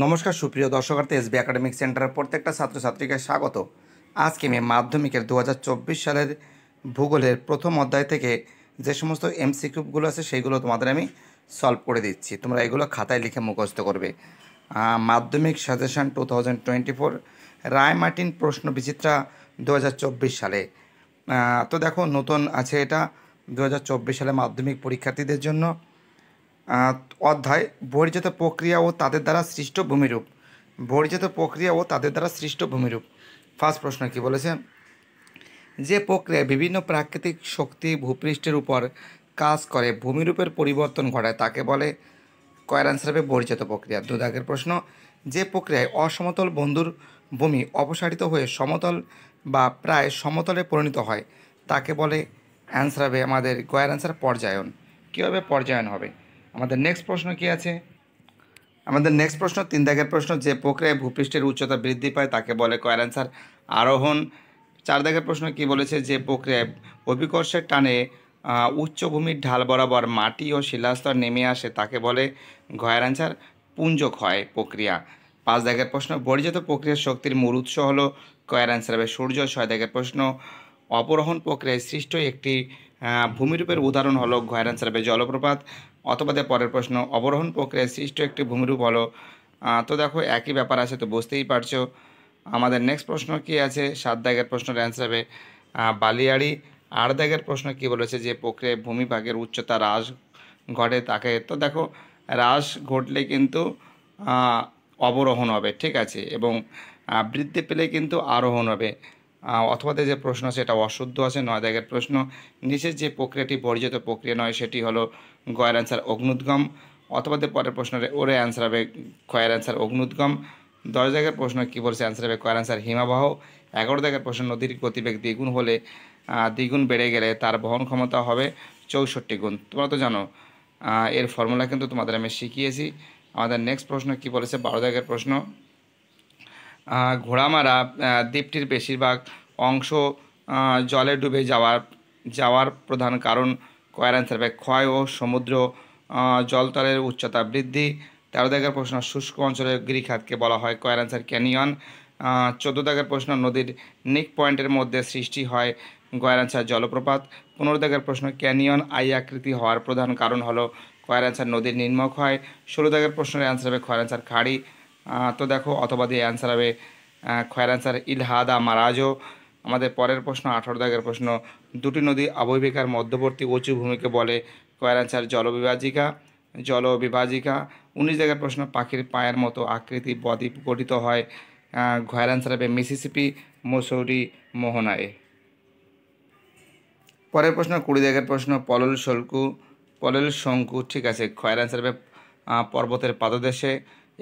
নমস্কার সুপ্রিয় দর্শকার্থী SB academic সেন্টারের প্রত্যেকটা ছাত্রছাত্রীকে স্বাগত আজকে আমি মাধ্যমিকের দু সালের ভূগোলের প্রথম অধ্যায় থেকে যে সমস্ত এমসিকিউবগুলো আছে সেইগুলো তোমাদের আমি সলভ করে দিচ্ছি তোমরা এগুলো খাতায় লিখে মুখস্থ করবে মাধ্যমিক suggestion two thousand twenty four Martin প্রশ্ন বিচিত্রা দু সালে তো দেখো নতুন আছে এটা দু সালে মাধ্যমিক পরীক্ষার্থীদের জন্য অধ্যায় বহির্জাত প্রক্রিয়া ও তাদের দ্বারা সৃষ্ট ভূমিরূপ বহির্জাত প্রক্রিয়া ও তাদের দ্বারা সৃষ্ট ভূমিরূপ ফার্স্ট প্রশ্ন কি বলেছে যে প্রক্রিয়া বিভিন্ন প্রাকৃতিক শক্তি ভূপৃষ্ঠের উপর কাজ করে ভূমিরূপের পরিবর্তন ঘটায় তাকে বলে কয়ের আনসার হবে বহির্জাত প্রক্রিয়া দুদাগের প্রশ্ন যে প্রক্রিয়ায় অসমতল বন্ধুর ভূমি অপসারিত হয়ে সমতল বা প্রায় সমতলে পরিণত হয় তাকে বলে অ্যান্সার হবে আমাদের গয়ের অ্যান্সার পর্যায়ন কীভাবে পর্যায়ন হবে আমাদের নেক্সট প্রশ্ন কি আছে আমাদের নেক্সট প্রশ্ন তিন দাগের প্রশ্ন যে প্রক্রিয়ায় ভূপৃষ্ঠের উচ্চতা বৃদ্ধি পায় তাকে বলে কয়ের অ্যান্সার আরোহণ চার দাগের প্রশ্ন কি বলেছে যে প্রক্রিয়ায় অভিকর্ষের টানে উচ্চভূমির ঢাল বরাবর মাটি ও শিলাস্তর নেমে আসে তাকে বলে ঘয়ের অ্যান্সার পুঞ্জ ক্ষয় প্রক্রিয়া পাঁচ দাগের প্রশ্ন বর্জিত প্রক্রিয়ার শক্তির মূল উৎস হল কয়ের অ্যান্সার হবে সূর্য ছয় দাগের প্রশ্ন অপরোহণ প্রক্রিয়ায় সৃষ্ট একটি ভূমিরূপের উদাহরণ হলো ঘয়ের অ্যান্সার হবে জলপ্রপাত অথবা পরের প্রশ্ন অবরোহণ প্রক্রিয়ায় সৃষ্ট একটি ভূমিরূপ হলো তো দেখো একই ব্যাপার আছে তো বুঝতেই পারছো আমাদের নেক্সট প্রশ্ন কি আছে সাত দাগের প্রশ্নের অ্যান্সার হবে বালিয়াড়ি আট দাগের প্রশ্ন কি বলেছে যে প্রক্রিয়ায় ভূমিভাগের উচ্চতা হ্রাস ঘটে তাকে তো দেখো হ্রাস ঘটলে কিন্তু অবরোহণ হবে ঠিক আছে এবং বৃদ্ধি পেলে কিন্তু আরোহণ হবে অথবাতে যে প্রশ্ন সেটা অশুদ্ধ আছে নয় দাগের প্রশ্ন নিচের যে প্রক্রিয়াটি বর্জিত প্রক্রিয়া নয় সেটি হলো গয়ের অ্যান্সার অগ্নুদ্গম অথবাতে পরের প্রশ্নের ওরে অ্যান্সার হবে ক্ষয়ের অ্যান্সার অগ্নুদ্গম দশ দাগের প্রশ্ন কী বলছে অ্যান্সার হবে কয়ের অ্যান্সার হিমাবাহ এগারো দাগের প্রশ্ন নদীর গতিবেগ দ্বিগুণ হলে দ্বিগুণ বেড়ে গেলে তার বহন ক্ষমতা হবে চৌষট্টি গুণ তোমরা তো জানো এর ফর্মুলা কিন্তু তোমাদের আমি শিখিয়েছি আমাদের নেক্সট প্রশ্ন কী বলেছে বারো দাগের প্রশ্ন ঘোড়ামারা দ্বীপটির বেশিরভাগ অংশ জলে ডুবে যাওয়ার যাওয়ার প্রধান কারণ কয়ের সার্ভে ক্ষয় ও সমুদ্র জলতলের উচ্চতা বৃদ্ধি তেরো দাগের প্রশ্ন শুষ্ক অঞ্চলের গিরিখাতকে বলা হয় কয়ের ক্যানিয়ন চোদ্দ দাগের প্রশ্ন নদীর নিক পয়েন্টের মধ্যে সৃষ্টি হয় গয়ের জলপ্রপাত পনেরো দাগের প্রশ্ন ক্যানিয়ন আই আকৃতি হওয়ার প্রধান কারণ হলো কয়ারেন্সার নদীর নির্মক হয় ষোলো দাগের প্রশ্নের অ্যান্সার হবে খয়ের খাড়ি তো দেখো অথবা দিয়ে অ্যান্সার হবে খয়ের অ্যান্সার ইলহাদা মারাজো আমাদের পরের প্রশ্ন আঠারো দাগের প্রশ্ন দুটি নদী আবহবিকার মধ্যবর্তী উঁচু ভূমিকে বলে খয়ের অ্যান্সার জলবিভাজিকা জলবিভাজিকা উনিশ জায়গার প্রশ্ন পাখির পায়ের মতো আকৃতি বদ্বীপ গঠিত হয় ঘয়ের অ্যান্সার হবে মিসিসিপি মসৌরি মোহনায় পরের প্রশ্ন কুড়ি দাগের প্রশ্ন পলল শঙ্কু পলল শঙ্কু ঠিক আছে খয়ের অ্যান্সার হবে পর্বতের পাদদেশে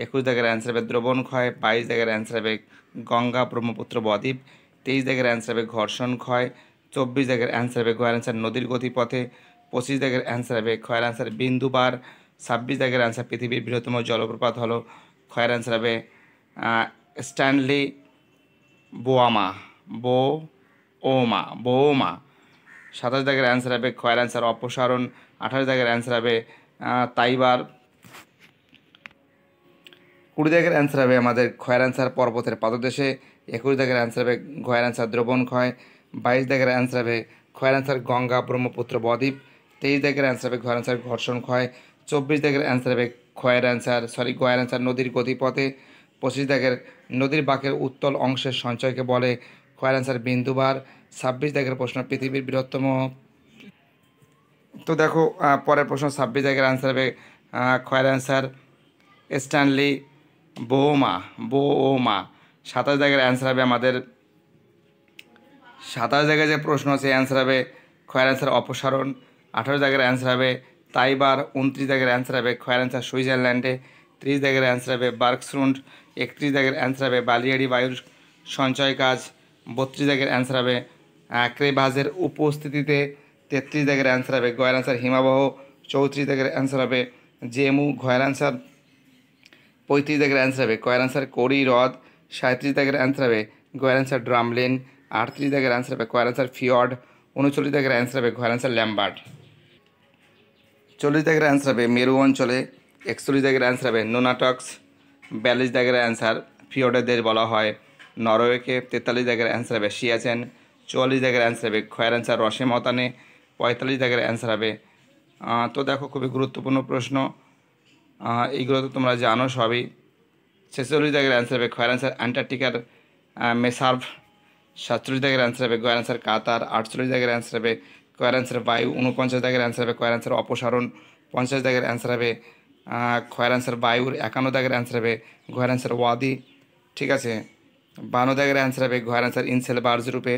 একুশ দাগের অ্যান্সার হবে দ্রবণক্ষয় বাইশ দাগের অ্যান্সার হবে গঙ্গা ব্রহ্মপুত্র বদ্বীপ তেইশ দাগের অ্যান্সার হবে ঘর্ষণ ক্ষয় চব্বিশ দাগের অ্যান্সার হবে ঘয়ের অ্যান্সার নদীর গতিপথে পঁচিশ দাগের অ্যান্সার হবে ক্ষয়ের অ্যান্সার বিন্দু বার ছাব্বিশ দাগের অ্যান্সার পৃথিবীর বৃহত্তম জলপ্রপাত হলো ক্ষয়ের অ্যান্সার হবে স্ট্যানলি বোয়ামা বো ওমা বোমা সাতাশ দাগের অ্যান্সার হবে ক্ষয়ের অ্যান্সার অপসারণ আঠাশ দাগের অ্যান্সার হবে তাইবার কুড়ি দাগের অ্যান্সার হবে আমাদের ক্ষয়ের অ্যান্সার পর্বতের পাদদেশে একুশ দাগের অ্যান্সার হবে ঘয়ের অ্যান্সার দ্রবণ ক্ষয় বাইশ দাগের অ্যান্সার হবে ক্ষয়ের অ্যান্সার গঙ্গা ব্রহ্মপুত্র বদ্বীপ তেইশ দাগের অ্যান্সার হবে ঘয়ের অ্যান্সার ঘর্ষণ ক্ষয় চব্বিশ দাগের অ্যান্সার হবে ক্ষয়ের অ্যান্সার সরি গয়ের অ্যান্সার নদীর গতিপথে পঁচিশ দাগের নদীর বাঁকের উত্তল অংশের সঞ্চয়কে বলে ক্ষয়ের অ্যান্সার বিন্দুবার ছাব্বিশ দাগের প্রশ্ন পৃথিবীর বৃহত্তম তো দেখো পরের প্রশ্ন ছাব্বিশ দাগের অ্যান্সার হবে ক্ষয়ের অ্যান্সার স্ট্যানলি বৌমা বো ও মা সাতাশ জায়গার অ্যান্সার হবে আমাদের সাতাশ জায়গায় যে প্রশ্ন আছে অ্যান্সার হবে খয়ের অ্যান্সার অপসারণ আঠারো জায়গার অ্যান্সার হবে তাইবার উনত্রিশ জায়গার অ্যান্সার হবে খয়ের অ্যান্সার সুইজারল্যান্ডে ত্রিশ জায়গার অ্যান্সার হবে বার্কসরুন্ড একত্রিশ জায়গার অ্যান্সার হবে বালিয়াড়ি বায়ুর সঞ্চয় কাজ বত্রিশ জায়গার অ্যান্সার হবে ক্রেবাজের উপস্থিতিতে তেত্রিশ জায়গার অ্যান্সার হবে গয়ের অ্যান্সার হিমাবহ চৌত্রিশ জায়গার অ্যান্সার হবে জেমু ঘয়ের অ্যান্সার পঁয়ত্রিশ দাগের অ্যান্সার হবে কয়ের অ্যান্সার কড়ি হ্রদ সাঁত্রিশ দাগের অ্যান্সার হবে গয়ের অ্যান্সার ড্রামলেন আটত্রিশ দাগের অ্যান্সার হবে কয়ের অ্যান্সার ফিয়ড উনচল্লিশ দাগের অ্যান্সার হবে ঘয়ের অ্যান্সার ল্যাম্বার্ড চল্লিশ দাগের অ্যান্সার হবে মেরু অঞ্চলে একচল্লিশ দাগের অ্যান্সার হবে নোনাটক্স বিয়াল্লিশ দাগের অ্যান্সার ফিওডের দেশ বলা হয় নরওয়েকে তেতাল্লিশ দাগের অ্যান্সার হবে সিয়াচেন চুয়াল্লিশ দাগের অ্যান্সার হবে খয়ের অ্যান্সার রসে মতানে পঁয়তাল্লিশ দাগের অ্যান্সার হবে তো দেখো খুবই গুরুত্বপূর্ণ প্রশ্ন এইগুলো তো তোমরা জানো সবই ছেচল্লিশ দাগের অ্যান্সার হবে খয়ের অ্যান্সার অ্যান্টার্কটিকার মেসার্ভ সাতচল্লিশ দাগের অ্যান্সার হবে গয়ের অ্যান্সার কাতার আটচল্লিশ দাগের অ্যান্সার হবে কয়ের অ্যান্সার বায়ু উনপঞ্চাশ দাগের অ্যান্সার হবে কয়ের অ্যান্সার অপসারণ পঞ্চাশ দাগের অ্যান্সার হবে খয়ের অ্যান্সার বায়ুর একান্ন দাগের অ্যান্সার হবে ঘয়ের অ্যান্সার ওয়াদি ঠিক আছে বান্ন দাগের অ্যান্সার হবে ঘয়ের অ্যান্সার ইনসেল বার্জ রূপে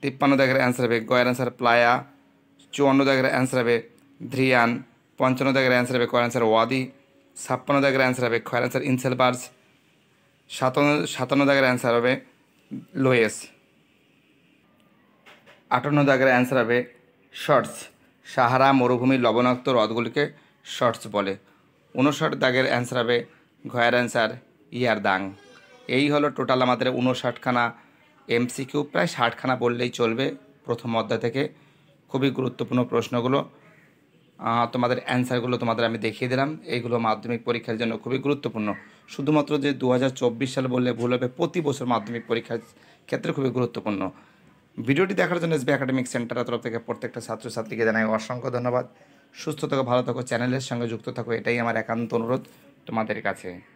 তিপ্পান্ন দাগের অ্যান্সার হবে গয়ের অ্যান্সার প্লায়া চুয়ান্ন দাগের অ্যান্সার হবে ধ্রিয়ান পঞ্চান্ন দাগের অ্যান্সার হবে কয়ের অ্যান্সার ওয়াদি ছাপ্পান্ন দাগের অ্যান্সার হবে খয়ের অ্যান্সার বার্স সাতান্ন সাতান্ন দাগের অ্যান্সার হবে লোয়েস আটান্ন দাগের অ্যান্সার হবে শর্টস সাহারা মরুভূমির লবণাক্ত হ্রদগুলিকে শর্টস বলে উনষাট দাগের অ্যান্সার হবে ঘয়ের অ্যান্সার ইয়ার দাং এই হলো টোটাল আমাদের উনষাটখানা এমসিকিউ প্রায় ষাটখানা বললেই চলবে প্রথম অধ্যায় থেকে খুবই গুরুত্বপূর্ণ প্রশ্নগুলো তোমাদের অ্যান্সারগুলো তোমাদের আমি দেখিয়ে দিলাম এইগুলো মাধ্যমিক পরীক্ষার জন্য খুবই গুরুত্বপূর্ণ শুধুমাত্র যে দু সাল বললে ভুল হবে প্রতি বছর মাধ্যমিক পরীক্ষার ক্ষেত্রে খুবই গুরুত্বপূর্ণ ভিডিওটি দেখার জন্য এসবি একাডেমিক সেন্টারের তরফ থেকে প্রত্যেকটা ছাত্রছাত্রীকে জানাই অসংখ্য ধন্যবাদ সুস্থ থাকো ভালো থাকো চ্যানেলের সঙ্গে যুক্ত থাকো এটাই আমার একান্ত অনুরোধ তোমাদের কাছে